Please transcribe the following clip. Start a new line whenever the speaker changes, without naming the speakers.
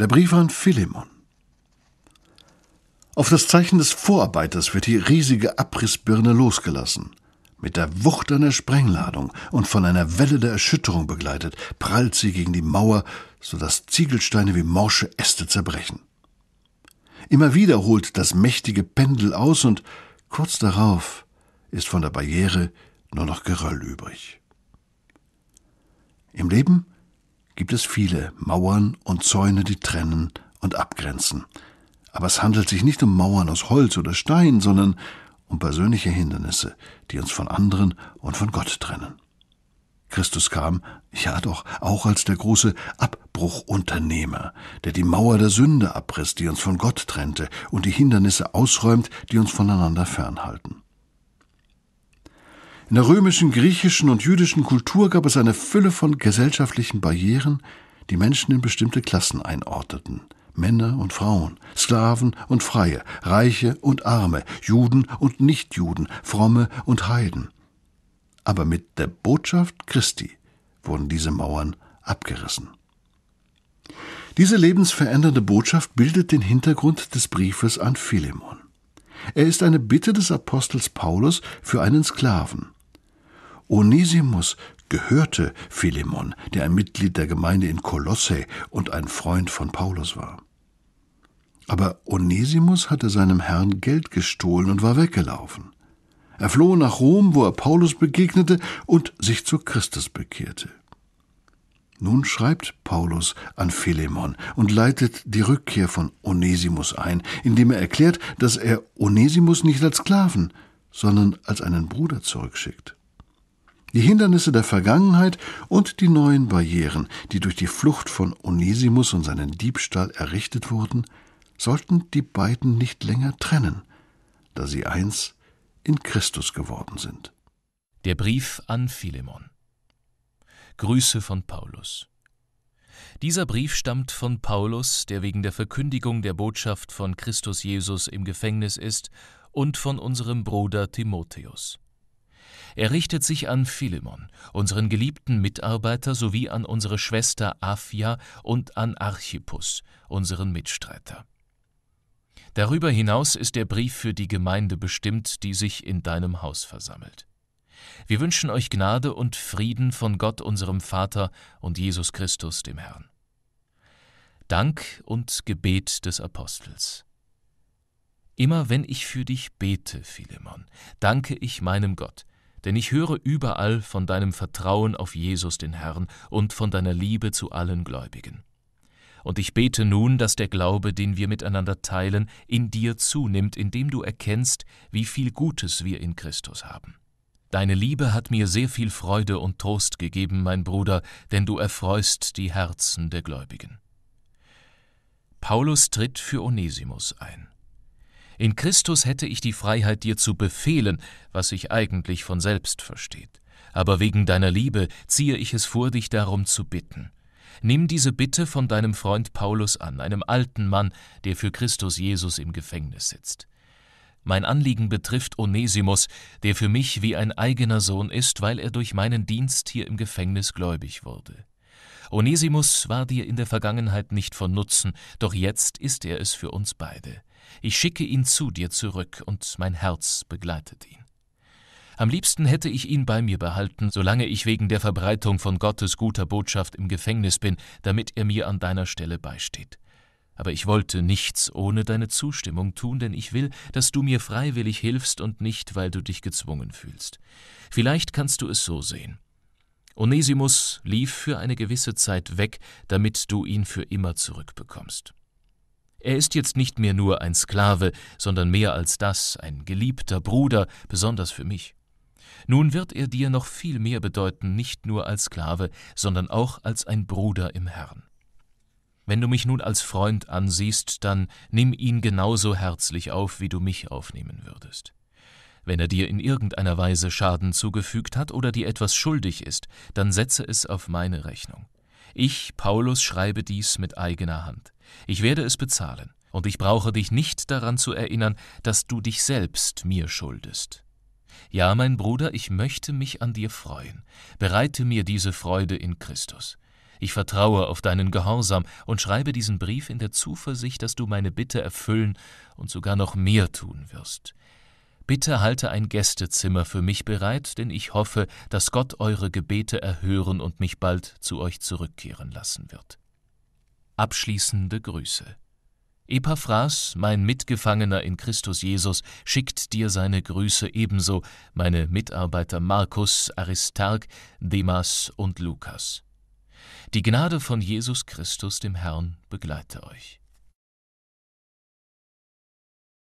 Der Brief an Philemon. Auf das Zeichen des Vorarbeiters wird die riesige Abrissbirne losgelassen. Mit der Wucht einer Sprengladung und von einer Welle der Erschütterung begleitet, prallt sie gegen die Mauer, sodass Ziegelsteine wie morsche Äste zerbrechen. Immer wieder holt das mächtige Pendel aus und kurz darauf ist von der Barriere nur noch Geröll übrig. Im Leben gibt es viele Mauern und Zäune, die trennen und abgrenzen. Aber es handelt sich nicht um Mauern aus Holz oder Stein, sondern um persönliche Hindernisse, die uns von anderen und von Gott trennen. Christus kam, ja doch, auch als der große Abbruchunternehmer, der die Mauer der Sünde abriss, die uns von Gott trennte, und die Hindernisse ausräumt, die uns voneinander fernhalten. In der römischen, griechischen und jüdischen Kultur gab es eine Fülle von gesellschaftlichen Barrieren, die Menschen in bestimmte Klassen einordneten. Männer und Frauen, Sklaven und Freie, Reiche und Arme, Juden und Nichtjuden, Fromme und Heiden. Aber mit der Botschaft Christi wurden diese Mauern abgerissen. Diese lebensverändernde Botschaft bildet den Hintergrund des Briefes an Philemon. Er ist eine Bitte des Apostels Paulus für einen Sklaven. Onesimus gehörte Philemon, der ein Mitglied der Gemeinde in Kolosse und ein Freund von Paulus war. Aber Onesimus hatte seinem Herrn Geld gestohlen und war weggelaufen. Er floh nach Rom, wo er Paulus begegnete und sich zu Christus bekehrte. Nun schreibt Paulus an Philemon und leitet die Rückkehr von Onesimus ein, indem er erklärt, dass er Onesimus nicht als Sklaven, sondern als einen Bruder zurückschickt die Hindernisse der Vergangenheit und die neuen Barrieren, die durch die Flucht von Onesimus und seinen Diebstahl errichtet wurden, sollten die beiden nicht länger trennen, da sie eins in Christus geworden sind. Der Brief an Philemon.
Grüße von Paulus. Dieser Brief stammt von Paulus, der wegen der Verkündigung der Botschaft von Christus Jesus im Gefängnis ist, und von unserem Bruder Timotheus. Er richtet sich an Philemon, unseren geliebten Mitarbeiter, sowie an unsere Schwester Afia und an Archippus, unseren Mitstreiter. Darüber hinaus ist der Brief für die Gemeinde bestimmt, die sich in deinem Haus versammelt. Wir wünschen euch Gnade und Frieden von Gott unserem Vater und Jesus Christus dem Herrn. Dank und Gebet des Apostels. Immer wenn ich für dich bete, Philemon, danke ich meinem Gott, denn ich höre überall von deinem Vertrauen auf Jesus den Herrn und von deiner Liebe zu allen Gläubigen. Und ich bete nun, dass der Glaube, den wir miteinander teilen, in dir zunimmt, indem du erkennst, wie viel Gutes wir in Christus haben. Deine Liebe hat mir sehr viel Freude und Trost gegeben, mein Bruder, denn du erfreust die Herzen der Gläubigen. Paulus tritt für Onesimus ein. In Christus hätte ich die Freiheit, dir zu befehlen, was sich eigentlich von selbst versteht. Aber wegen deiner Liebe ziehe ich es vor, dich darum zu bitten. Nimm diese Bitte von deinem Freund Paulus an, einem alten Mann, der für Christus Jesus im Gefängnis sitzt. Mein Anliegen betrifft Onesimus, der für mich wie ein eigener Sohn ist, weil er durch meinen Dienst hier im Gefängnis gläubig wurde. Onesimus war dir in der Vergangenheit nicht von Nutzen, doch jetzt ist er es für uns beide. Ich schicke ihn zu dir zurück, und mein Herz begleitet ihn. Am liebsten hätte ich ihn bei mir behalten, solange ich wegen der Verbreitung von Gottes guter Botschaft im Gefängnis bin, damit er mir an deiner Stelle beisteht. Aber ich wollte nichts ohne deine Zustimmung tun, denn ich will, dass du mir freiwillig hilfst und nicht, weil du dich gezwungen fühlst. Vielleicht kannst du es so sehen. Onesimus lief für eine gewisse Zeit weg, damit du ihn für immer zurückbekommst. Er ist jetzt nicht mehr nur ein Sklave, sondern mehr als das, ein geliebter Bruder, besonders für mich. Nun wird er dir noch viel mehr bedeuten, nicht nur als Sklave, sondern auch als ein Bruder im Herrn. Wenn du mich nun als Freund ansiehst, dann nimm ihn genauso herzlich auf, wie du mich aufnehmen würdest. Wenn er dir in irgendeiner Weise Schaden zugefügt hat oder dir etwas schuldig ist, dann setze es auf meine Rechnung. Ich, Paulus, schreibe dies mit eigener Hand. Ich werde es bezahlen, und ich brauche dich nicht daran zu erinnern, dass du dich selbst mir schuldest. Ja, mein Bruder, ich möchte mich an dir freuen. Bereite mir diese Freude in Christus. Ich vertraue auf deinen Gehorsam und schreibe diesen Brief in der Zuversicht, dass du meine Bitte erfüllen und sogar noch mehr tun wirst. Bitte halte ein Gästezimmer für mich bereit, denn ich hoffe, dass Gott eure Gebete erhören und mich bald zu euch zurückkehren lassen wird. Abschließende Grüße. Epaphras, mein Mitgefangener in Christus Jesus, schickt dir seine Grüße ebenso, meine Mitarbeiter Markus, Aristarch, Demas und Lukas. Die Gnade von Jesus Christus, dem Herrn, begleite euch.